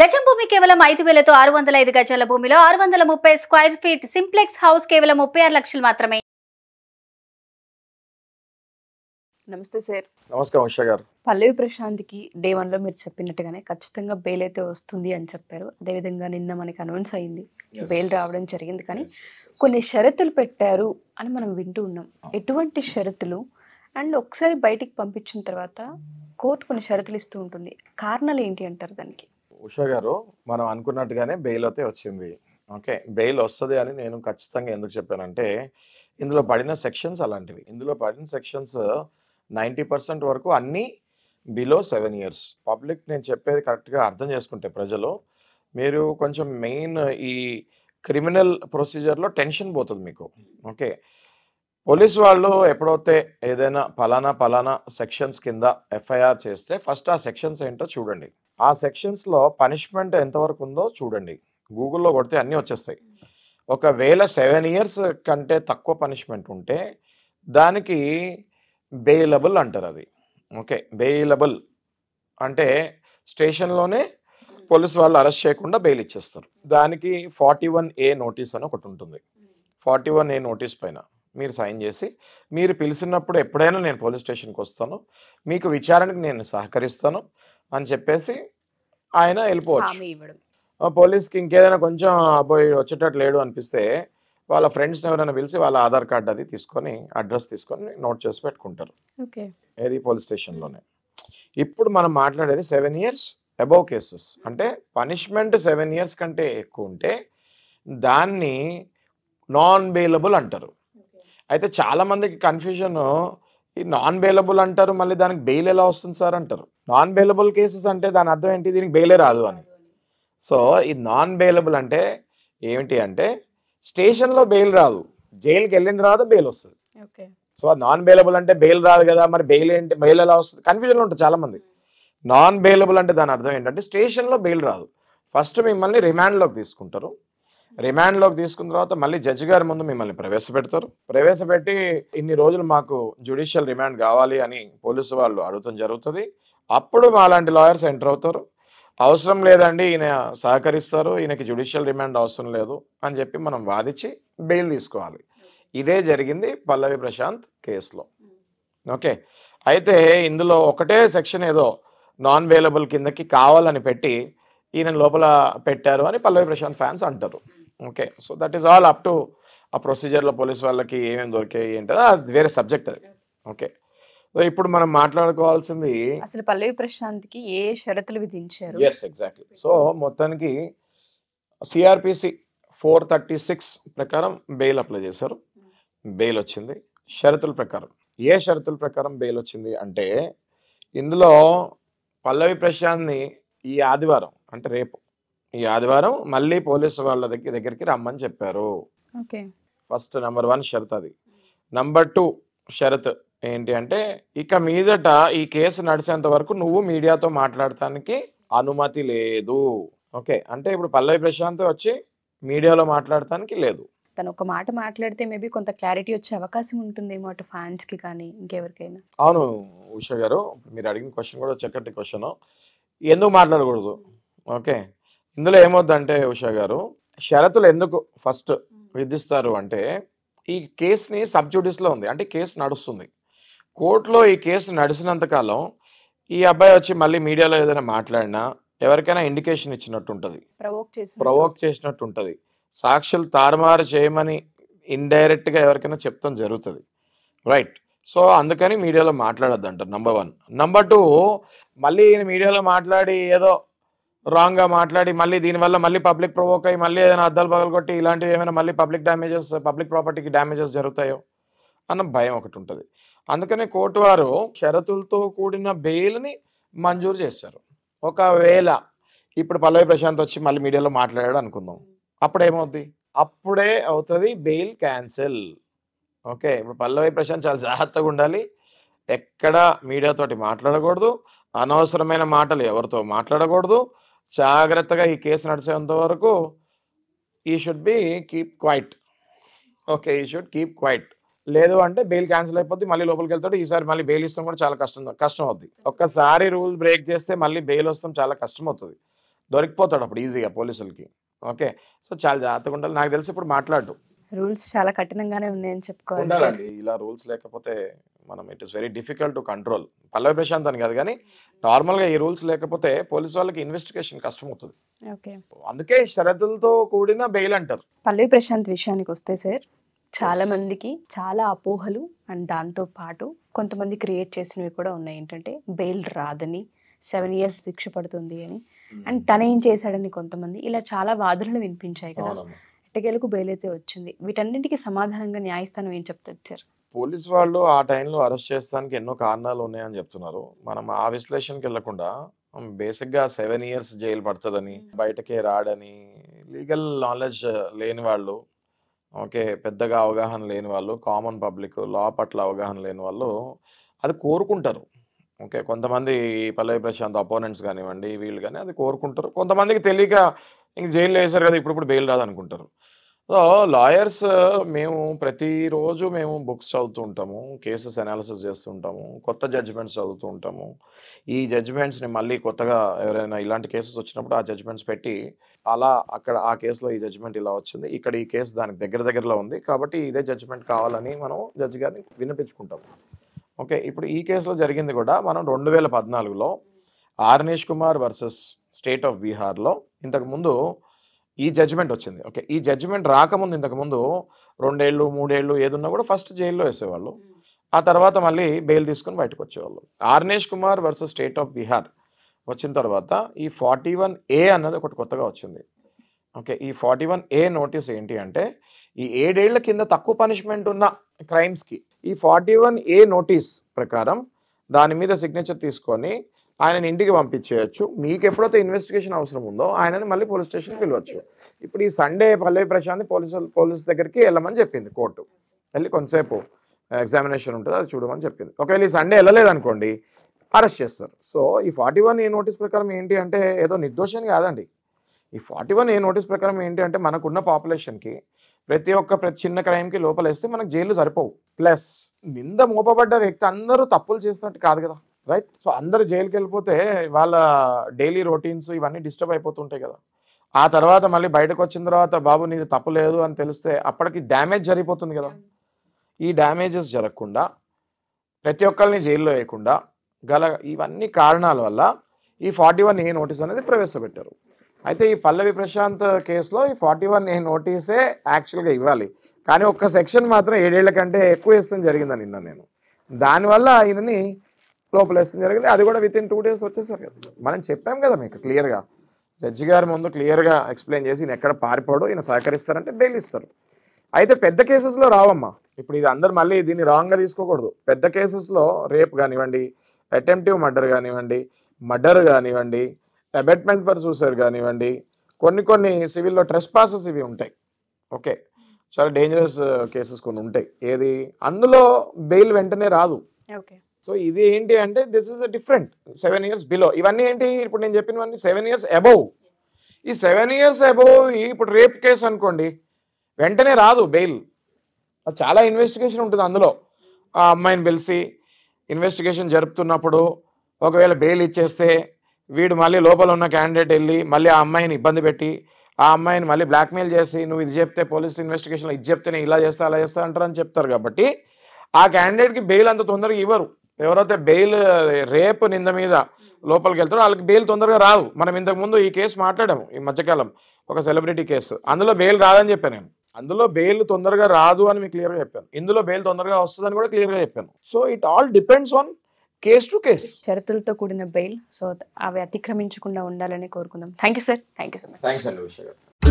గజం భూమి కేవలం ఐదు వేలతో ఆరు వందల ఐదు గజాల భూమిలో ఆరు వందల ముప్పై స్క్వేర్ ఫీట్ సింప్లెక్స్ హౌస్ కేవలం ముప్పై ఆరు లక్షలు మాత్రమే నమస్తే సార్ నమస్కారం ఉషా గారు పల్లవి ప్రశాంత్కి డే మీరు చెప్పినట్టుగానే ఖచ్చితంగా బెయిల్ అయితే వస్తుంది అని చెప్పారు అదేవిధంగా నిన్న మనకి అనౌన్స్ అయింది బెయిల్ రావడం జరిగింది కానీ కొన్ని షరతులు పెట్టారు అని మనం వింటూ ఉన్నాం ఎటువంటి షరతులు అండ్ ఒకసారి బయటికి పంపించిన తర్వాత కోర్టు కొన్ని షరతులు ఇస్తూ ఉంటుంది కారణాలు ఏంటి అంటారు దానికి ఉషా గారు మనం అనుకున్నట్టుగానే బెయిల్ అయితే వచ్చింది ఓకే బెయిల్ వస్తుంది అని నేను ఖచ్చితంగా ఎందుకు చెప్పానంటే ఇందులో పడిన సెక్షన్స్ అలాంటివి ఇందులో పడిన సెక్షన్స్ నైంటీ పర్సెంట్ వరకు అన్నీ బిలో సెవెన్ ఇయర్స్ పబ్లిక్ నేను చెప్పేది కరెక్ట్గా అర్థం చేసుకుంటే ప్రజలు మీరు కొంచెం మెయిన్ ఈ క్రిమినల్ ప్రొసీజర్లో టెన్షన్ పోతుంది మీకు ఓకే పోలీస్ వాళ్ళు ఎప్పుడైతే ఏదైనా పలానా పలానా సెక్షన్స్ కింద ఎఫ్ఐఆర్ చేస్తే ఫస్ట్ ఆ సెక్షన్స్ ఏంటో చూడండి ఆ సెక్షన్స్లో పనిష్మెంట్ ఎంతవరకు ఉందో చూడండి గూగుల్లో కొడితే అన్నీ వచ్చేస్తాయి ఒకవేళ సెవెన్ ఇయర్స్ కంటే తక్కువ పనిష్మెంట్ ఉంటే దానికి బెయిలబుల్ అంటారు అది ఓకే బెయిలబుల్ అంటే స్టేషన్లోనే పోలీస్ వాళ్ళు అరెస్ట్ చేయకుండా బెయిల్ ఇచ్చేస్తారు దానికి ఫార్టీ వన్ ఏ నోటీస్ అని ఒకటి ఉంటుంది ఫార్టీ వన్ ఏ నోటీస్ పైన మీరు సైన్ చేసి మీరు పిలిచినప్పుడు ఎప్పుడైనా నేను పోలీస్ స్టేషన్కి వస్తాను మీకు విచారణకు నేను సహకరిస్తాను అని చెప్పేసి ఆయన వెళ్ళిపోవచ్చు పోలీస్కి ఇంకేదైనా కొంచెం అబ్బాయి వచ్చేటట్టు లేడు అనిపిస్తే వాళ్ళ ఫ్రెండ్స్ని ఎవరైనా పిలిచి వాళ్ళ ఆధార్ కార్డు అది తీసుకొని అడ్రస్ తీసుకొని నోట్ చేసి పెట్టుకుంటారు ఏది పోలీస్ స్టేషన్లోనే ఇప్పుడు మనం మాట్లాడేది సెవెన్ ఇయర్స్ అబౌవ్ కేసెస్ అంటే పనిష్మెంట్ సెవెన్ ఇయర్స్ కంటే ఎక్కువ ఉంటే దాన్ని నాన్ బెయిలబుల్ అంటారు అయితే చాలామందికి కన్ఫ్యూజన్ ఈ నాన్ బెయిలబుల్ అంటారు మళ్ళీ దానికి బెయిల్ ఎలా వస్తుంది సార్ అంటారు నాన్ బెయిలబుల్ కేసెస్ అంటే దాని అర్థం ఏంటి దీనికి బెయిలే రాదు అని సో ఈ నాన్ బెయిలబుల్ అంటే ఏమిటి అంటే స్టేషన్లో బెయిల్ రాదు జైలుకి వెళ్ళిన తర్వాత బెయిల్ వస్తుంది సో నాన్ బెయిలబుల్ అంటే బెయిల్ రాదు కదా మరి బెయిల్ ఏంటి బెయిల్ ఎలా వస్తుంది కన్ఫ్యూజన్లో ఉంటుంది చాలామంది నాన్ బెయిలబుల్ అంటే దాని అర్థం ఏంటంటే స్టేషన్లో బెయిల్ రాదు ఫస్ట్ మిమ్మల్ని రిమాండ్లోకి తీసుకుంటారు రిమాండ్లోకి తీసుకున్న తర్వాత మళ్ళీ జడ్జి గారి ముందు మిమ్మల్ని ప్రవేశపెడతారు ప్రవేశపెట్టి ఇన్ని రోజులు మాకు జ్యుడిషియల్ రిమాండ్ కావాలి అని పోలీసు వాళ్ళు అడగటం జరుగుతుంది అప్పుడు మాలాంటి లాయర్స్ ఎంటర్ అవుతారు అవసరం లేదండి ఈయన సహకరిస్తారు ఈయనకి జ్యుడిషియల్ రిమాండ్ అవసరం లేదు అని చెప్పి మనం వాదించి బెయిల్ తీసుకోవాలి ఇదే జరిగింది పల్లవి ప్రశాంత్ కేసులో ఓకే అయితే ఇందులో ఒకటే సెక్షన్ ఏదో నాన్ వేలబుల్ కిందకి కావాలని పెట్టి ఈయన లోపల పెట్టారు అని పల్లవి ప్రశాంత్ ఫ్యాన్స్ అంటారు okay so that is all up to ఆ ప్రొసీజర్లో పోలీస్ వాళ్ళకి ఏమేమి దొరికాయి ఏంటో అది వేరే సబ్జెక్ట్ అది ఓకే సో ఇప్పుడు మనం మాట్లాడుకోవాల్సింది అసలు పల్లవి ప్రశాంత్కి ఏ షరతులు విధించారు ఎస్ ఎగ్జాక్ట్లీ సో మొత్తానికి సిఆర్పిసి ఫోర్ థర్టీ సిక్స్ ప్రకారం బెయిల్ అప్లై చేశారు బెయిల్ hmm. వచ్చింది షరతుల ప్రకారం ఏ షరతుల ప్రకారం బెయిల్ వచ్చింది అంటే ఇందులో పల్లవి ప్రశాంత్ని ఈ ఆదివారం అంటే రేపు ఈ ఆదివారం మళ్ళీ పోలీసు వాళ్ళ దగ్గర దగ్గరికి రమ్మని చెప్పారు ఫస్ట్ నెంబర్ వన్ షరత్ అది నంబర్ టూ షరత్ ఏంటి అంటే ఇక మీదట ఈ కేసు నడిచేంత వరకు నువ్వు మీడియాతో మాట్లాడటానికి అనుమతి లేదు ఓకే అంటే ఇప్పుడు పల్లవి ప్రశాంత్ వచ్చి మీడియాలో మాట్లాడటానికి లేదు తను ఒక మాట మాట్లాడితే మేబీ కొంత క్లారిటీ వచ్చే అవకాశం ఉంటుందేమో అటు ఫ్యాన్స్ కి కానీ ఇంకెవరికైనా అవును ఉష గారు మీరు అడిగిన క్వశ్చన్ కూడా చక్కటి క్వశ్చన్ ఎందుకు మాట్లాడకూడదు ఓకే ఇందులో ఏమొద్దంటే ఉష గారు షరతులు ఎందుకు ఫస్ట్ విధిస్తారు అంటే ఈ కేసుని సబ్జుడిస్లో ఉంది అంటే కేసు నడుస్తుంది కోర్టులో ఈ కేసు నడిచినంతకాలం ఈ అబ్బాయి వచ్చి మళ్ళీ మీడియాలో ఏదైనా మాట్లాడినా ఎవరికైనా ఇండికేషన్ ఇచ్చినట్టు ఉంటుంది ప్రవోక్ చేసినట్టు ఉంటుంది సాక్షులు తారుమారు చేయమని ఇండైరెక్ట్గా ఎవరికైనా చెప్తాం జరుగుతుంది రైట్ సో అందుకని మీడియాలో మాట్లాడద్దు అంటారు నంబర్ వన్ నంబర్ టూ మళ్ళీ మీడియాలో మాట్లాడి ఏదో రాంగ్గా మాట్లాడి మళ్ళీ దీనివల్ల మళ్ళీ పబ్లిక్ ప్రొవోక్ అయ్యి మళ్ళీ ఏదైనా అద్దాలు పగలగొట్టి ఇలాంటివి ఏమైనా మళ్ళీ పబ్లిక్ డ్యామేజెస్ పబ్లిక్ ప్రాపర్టీకి డ్యామేజెస్ జరుగుతాయో అన్న భయం ఒకటి ఉంటుంది అందుకనే కోర్టు వారు షరతులతో కూడిన బెయిల్ని మంజూరు చేశారు ఒకవేళ ఇప్పుడు పల్లవి ప్రశాంత్ వచ్చి మళ్ళీ మీడియాలో మాట్లాడాడు అనుకుందాం అప్పుడేమవుద్ది అప్పుడే అవుతుంది బెయిల్ క్యాన్సిల్ ఓకే ఇప్పుడు పల్లవి ప్రశాంత్ చాలా జాగ్రత్తగా ఉండాలి ఎక్కడ మీడియాతోటి మాట్లాడకూడదు అనవసరమైన మాటలు ఎవరితో మాట్లాడకూడదు జాగ్రత్తగా ఈ కేసు నడిచేంత వరకు he should be keep quiet okay he should keep quiet లేదు అంటే బెయిల్ క్యాన్సిల్ అయిపోద్ది మళ్ళీ లోపలికి వెళ్తాడు ఈసారి మళ్ళీ బెయిల్ ఇస్తాం కూడా చాలా కష్టం కష్టం అవుద్ది ఒక్కసారి రూల్ బ్రేక్ చేస్తే మళ్ళీ బెయిల్ వస్తాం చాలా కష్టం అవుతుంది దొరికిపోతాడు అప్పుడు ఈజీగా పోలీసులకి ఓకే సో చాలా జాగ్రత్తగా ఉండాలి నాకు తెలిసి ఇప్పుడు మాట్లాడు రూల్స్ చాలా కఠినంగానే ఉన్నాయని చెప్పుకోవాలి ఇలా రూల్స్ లేకపోతే మనం it is very difficult to control Pallavi Prashanth అని కాదు కానీ నార్మల్గా ఈ రూల్స్ లేకపోతే పోలీసు వాళ్ళకి ఇన్వెస్టిగేషన్ కష్టం అవుతుంది అందుకే షరతులతో కూడిన బెయిల్ అంటారు పల్లవి ప్రశాంత్ విషయానికి వస్తే సార్ చాలా మందికి చాలా అపోహలు అండ్ దాంతో పాటు కొంతమంది క్రియేట్ చేసినవి కూడా ఉన్నాయి ఏంటంటే బెయిల్ రాదని సెవెన్ ఇయర్స్ శిక్ష పడుతుంది అని అండ్ hmm. తన ఏం చేశాడని కొంతమంది ఇలా చాలా వాదనలు వినిపించాయి కదా ఎట్టకేలకు బెయిల్ అయితే వచ్చింది వీటన్నింటికి సమాధానంగా న్యాయస్థానం ఏం చెప్తారు సార్ పోలీస్ వాళ్ళు ఆ టైంలో అరెస్ట్ చేస్తానికి ఎన్నో కారణాలు ఉన్నాయని చెప్తున్నారు మనం ఆ విశ్లేషణకి వెళ్లకుండా బేసిక్గా సెవెన్ ఇయర్స్ జైలు పడుతుందని hmm. బయటకే రాడని లీగల్ నాలెడ్జ్ లేని వాళ్ళు ఓకే పెద్దగా అవగాహన లేని వాళ్ళు కామన్ పబ్లిక్ లా పట్ల అవగాహన లేని వాళ్ళు అది కోరుకుంటారు ఓకే కొంతమంది పల్లవి ప్రశాంత్ అపోనెంట్స్ కానివ్వండి వీళ్ళు కానీ అది కోరుకుంటారు కొంతమందికి తెలియక ఇంక జైల్లో వేశారు కదా ఇప్పుడు ఇప్పుడు బెయిల్ రాదనుకుంటారు సో లాయర్స్ మేము ప్రతిరోజు మేము బుక్స్ చదువుతూ ఉంటాము కేసెస్ అనాలిసిస్ చేస్తుంటాము కొత్త జడ్జిమెంట్స్ చదువుతూ ఉంటాము ఈ జడ్జిమెంట్స్ని మళ్ళీ కొత్తగా ఎవరైనా ఇలాంటి కేసెస్ వచ్చినప్పుడు ఆ జడ్జిమెంట్స్ పెట్టి అలా అక్కడ ఆ కేసులో ఈ జడ్జిమెంట్ ఇలా వచ్చింది ఇక్కడ ఈ కేసు దానికి దగ్గర దగ్గరలో ఉంది కాబట్టి ఇదే జడ్జిమెంట్ కావాలని మనం జడ్జి గారిని వినిపించుకుంటాము ఓకే ఇప్పుడు ఈ కేసులో జరిగింది కూడా మనం రెండు వేల పద్నాలుగులో Arnesh Kumar versus state of బీహార్లో ఇంతకుముందు ఈ జడ్జ్మెంట్ వచ్చింది ఓకే ఈ జడ్జ్మెంట్ రాకముందు ఇంతకుముందు రెండేళ్ళు మూడేళ్ళు ఏదున్నా కూడా ఫస్ట్ జైల్లో వేసేవాళ్ళు ఆ తర్వాత మళ్ళీ బెయిల్ తీసుకుని బయటకు వచ్చేవాళ్ళు Arnesh Kumar versus state of Bihar వచ్చిన తర్వాత ఈ ఫార్టీ వన్ ఏ అన్నది ఒకటి కొత్తగా వచ్చింది ఓకే ఈ ఫార్టీ వన్ ఏ నోటీస్ ఏంటి అంటే ఈ ఏడేళ్ల కింద తక్కువ పనిష్మెంట్ ఉన్న క్రైమ్స్కి ఈ ఫార్టీ వన్ ఏ నోటీస్ ప్రకారం దాని మీద సిగ్నేచర్ తీసుకొని ఆయనని ఇంటికి పంపించేయచ్చు మీకు ఎప్పుడైతే ఇన్వెస్టిగేషన్ అవసరం ఉందో ఆయనని మళ్ళీ పోలీస్ స్టేషన్కి వెళ్ళవచ్చు ఇప్పుడు ఈ Sunday Pallavi Prashanth police police దగ్గరికి వెళ్ళమని చెప్పింది కోర్టు వెళ్ళి కొంతసేపు ఎగ్జామినేషన్ ఉంటుంది అది చూడమని చెప్పింది ఒకవేళ ఈ సండే వెళ్ళలేదనుకోండి అరెస్ట్ చేస్తారు సో ఈ ఫార్టీ వన్ ఏ నోటీస్ ప్రకారం ఏంటి అంటే ఏదో నిర్దోషం కాదండి ఈ ఫార్టీ వన్ ఏ నోటీస్ ప్రకారం ఏంటి అంటే మనకున్న పాపులేషన్కి ప్రతి ఒక్క ప్రతి చిన్న క్రైమ్కి లోపలేస్తే మనకు జైలు సరిపోవు ప్లస్ నింద మోపబడ్డ వ్యక్తి అందరూ తప్పులు చేసినట్టు కాదు కదా రైట్ సో అందరు జైలుకి వెళ్ళిపోతే వాళ్ళ డైలీ రొటీన్స్ ఇవన్నీ డిస్టర్బ్ అయిపోతుంటాయి కదా ఆ తర్వాత మళ్ళీ బయటకు వచ్చిన తర్వాత బాబు నీది లేదు అని తెలిస్తే అప్పటికి డ్యామేజ్ జరిగిపోతుంది కదా ఈ డ్యామేజెస్ జరగకుండా ప్రతి ఒక్కరిని జైల్లో వేయకుండా గల ఇవన్నీ కారణాల వల్ల ఈ ఫార్టీ వన్ ఏ నోటీస్ అనేది ప్రవేశపెట్టారు అయితే ఈ పల్లవి ప్రశాంత్ కేసులో ఈ ఫార్టీ వన్ ఏ నోటీసే యాక్చువల్గా ఇవ్వాలి కానీ ఒక్క సెక్షన్ మాత్రం ఏడేళ్ల కంటే ఎక్కువ ఇస్తాం జరిగిందని నిన్న నేను దానివల్ల ఆయనని లోపల వేస్తుంది జరిగింది అది కూడా విత్ ఇన్ టూ డేస్ వచ్చేసరికి కదా మనం చెప్పాం కదా మీకు క్లియర్గా జడ్జి గారి ముందు క్లియర్గా ఎక్స్ప్లెయిన్ చేసి ఈయన ఎక్కడ పారిపోడు ఈయన సహకరిస్తారంటే బెయిల్ ఇస్తారు అయితే పెద్ద కేసెస్లో రావమ్మా ఇప్పుడు ఇది అందరు మళ్ళీ దీన్ని రాంగ్గా తీసుకోకూడదు పెద్ద కేసెస్లో రేప్ కానివ్వండి అటెంప్టివ్ మర్డర్ కానివ్వండి మర్డర్ కానివ్వండి అబెట్మెంట్ ఫర్ సూసైడ్ కానివ్వండి కొన్ని కొన్ని సివిల్లో ట్రెస్ పాసెస్ ఇవి ఉంటాయి ఓకే చాలా డేంజరస్ కేసెస్ uh, కొన్ని ఉంటాయి ఏది అందులో బెయిల్ వెంటనే రాదు ఓకే సో ఇది ఏంటి అంటే this is different seven years below ఇవన్నీ ఏంటి ఇప్పుడు నేను చెప్పినవన్నీ సెవెన్ ఇయర్స్ అబౌవ్ ఈ సెవెన్ ఇయర్స్ అబౌవ్ ఇప్పుడు రేప్ కేసు అనుకోండి వెంటనే రాదు బెయిల్ చాలా ఇన్వెస్టిగేషన్ ఉంటుంది అందులో ఆ అమ్మాయిని పిలిచి ఇన్వెస్టిగేషన్ జరుపుతున్నప్పుడు ఒకవేళ బెయిల్ ఇచ్చేస్తే వీడు మళ్ళీ లోపల ఉన్న క్యాండిడేట్ వెళ్ళి మళ్ళీ ఆ అమ్మాయిని ఇబ్బంది పెట్టి ఆ అమ్మాయిని మళ్ళీ బ్లాక్మెయిల్ చేసి నువ్వు ఇది చెప్తే పోలీస్ ఇన్వెస్టిగేషన్లో ఇది చెప్తే నేను ఇలా చేస్తా అలా చేస్తా అంటారని చెప్తారు కాబట్టి ఆ క్యాండిడేట్కి బెయిల్ అంత తొందరగా ఇవ్వరు ఎవరైతే బెయిల్ రేపు నింద మీద లోపలికి వెళ్తారో వాళ్ళకి బెయిల్ తొందరగా రాదు మనం ఇంతకుముందు ఈ కేసు మాట్లాడాము ఈ మధ్యకాలం ఒక సెలబ్రిటీ కేసు అందులో బెయిల్ రాదని చెప్పాను నేను అందులో బెయిల్ తొందరగా రాదు అని మీకు క్లియర్గా చెప్పాను ఇందులో బెయిల్ తొందరగా వస్తుందని కూడా క్లియర్గా చెప్పాను so it all depends on case to case షరతులతో కూడిన బెయిల్ సో అవి అతిక్రమించకుండా ఉండాలని కోరుకుందాం thank you sir thank you so much thanks అండి